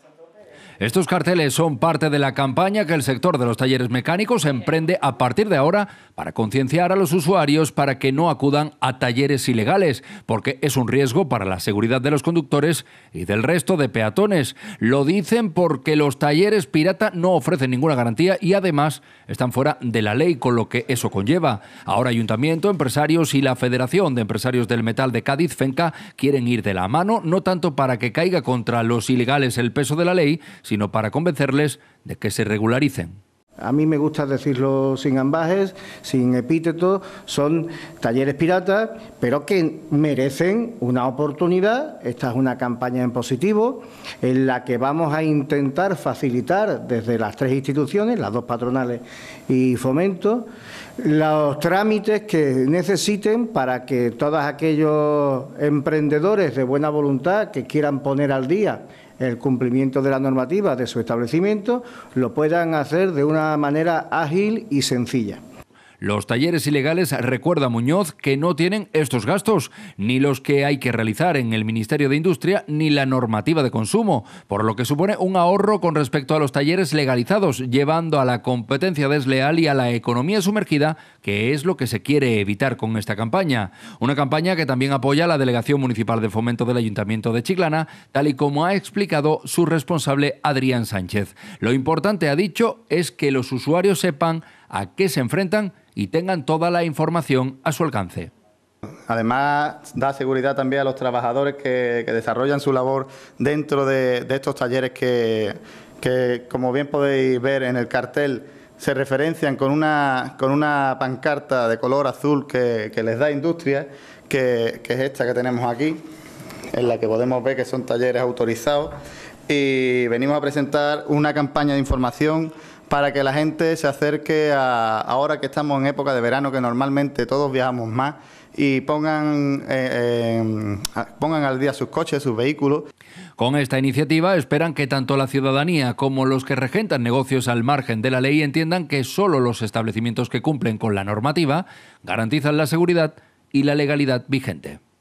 Gracias. Estos carteles son parte de la campaña que el sector de los talleres mecánicos emprende a partir de ahora para concienciar a los usuarios para que no acudan a talleres ilegales, porque es un riesgo para la seguridad de los conductores y del resto de peatones. Lo dicen porque los talleres pirata no ofrecen ninguna garantía y además están fuera de la ley, con lo que eso conlleva. Ahora Ayuntamiento, empresarios y la Federación de Empresarios del Metal de Cádiz, FENCA, quieren ir de la mano, no tanto para que caiga contra los ilegales el peso de la ley, sino para convencerles de que se regularicen. A mí me gusta decirlo sin ambajes, sin epítetos, son talleres piratas, pero que merecen una oportunidad. Esta es una campaña en positivo en la que vamos a intentar facilitar desde las tres instituciones, las dos patronales y fomento, los trámites que necesiten para que todos aquellos emprendedores de buena voluntad que quieran poner al día el cumplimiento de la normativa de su establecimiento, lo puedan hacer de una manera ágil y sencilla. Los talleres ilegales, recuerda Muñoz, que no tienen estos gastos, ni los que hay que realizar en el Ministerio de Industria, ni la normativa de consumo, por lo que supone un ahorro con respecto a los talleres legalizados, llevando a la competencia desleal y a la economía sumergida, que es lo que se quiere evitar con esta campaña. Una campaña que también apoya la Delegación Municipal de Fomento del Ayuntamiento de Chiclana, tal y como ha explicado su responsable Adrián Sánchez. Lo importante, ha dicho, es que los usuarios sepan a qué se enfrentan y tengan toda la información a su alcance. Además, da seguridad también a los trabajadores que, desarrollan su labor dentro de, estos talleres que, como bien podéis ver en el cartel, se referencian con una, con una pancarta de color azul que, les da industria, que, que, es esta que tenemos aquí, en la que podemos ver que son talleres autorizados. Y venimos a presentar una campaña de información para que la gente se acerque a ahora que estamos en época de verano, que normalmente todos viajamos más, y pongan, eh, eh, pongan al día sus coches, sus vehículos. Con esta iniciativa esperan que tanto la ciudadanía como los que regentan negocios al margen de la ley entiendan que solo los establecimientos que cumplen con la normativa garantizan la seguridad y la legalidad vigente.